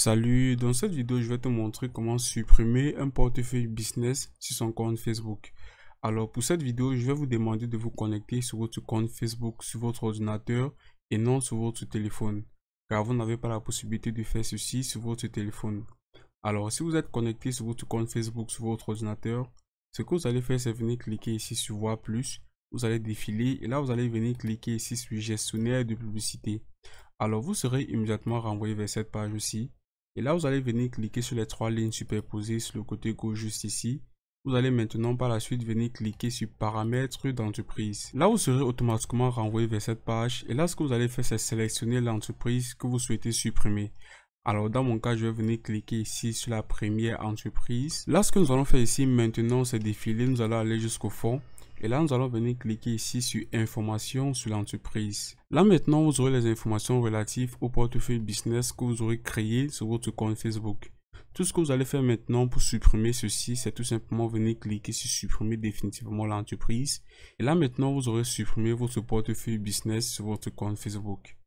Salut, dans cette vidéo, je vais te montrer comment supprimer un portefeuille business sur son compte Facebook. Alors pour cette vidéo, je vais vous demander de vous connecter sur votre compte Facebook sur votre ordinateur et non sur votre téléphone, car vous n'avez pas la possibilité de faire ceci sur votre téléphone. Alors si vous êtes connecté sur votre compte Facebook sur votre ordinateur, ce que vous allez faire, c'est venir cliquer ici sur voir plus, vous allez défiler et là vous allez venir cliquer ici sur gestionnaire de publicité. Alors vous serez immédiatement renvoyé vers cette page aussi et là, vous allez venir cliquer sur les trois lignes superposées sur le côté gauche juste ici. Vous allez maintenant par la suite venir cliquer sur paramètres d'entreprise. Là, vous serez automatiquement renvoyé vers cette page. Et là, ce que vous allez faire, c'est sélectionner l'entreprise que vous souhaitez supprimer. Alors dans mon cas, je vais venir cliquer ici sur la première entreprise. Là, ce que nous allons faire ici maintenant, c'est défiler. Nous allons aller jusqu'au fond. Et là, nous allons venir cliquer ici sur informations sur l'entreprise. Là maintenant, vous aurez les informations relatives au portefeuille business que vous aurez créé sur votre compte Facebook. Tout ce que vous allez faire maintenant pour supprimer ceci, c'est tout simplement venir cliquer sur supprimer définitivement l'entreprise. Et là maintenant, vous aurez supprimé votre portefeuille business sur votre compte Facebook.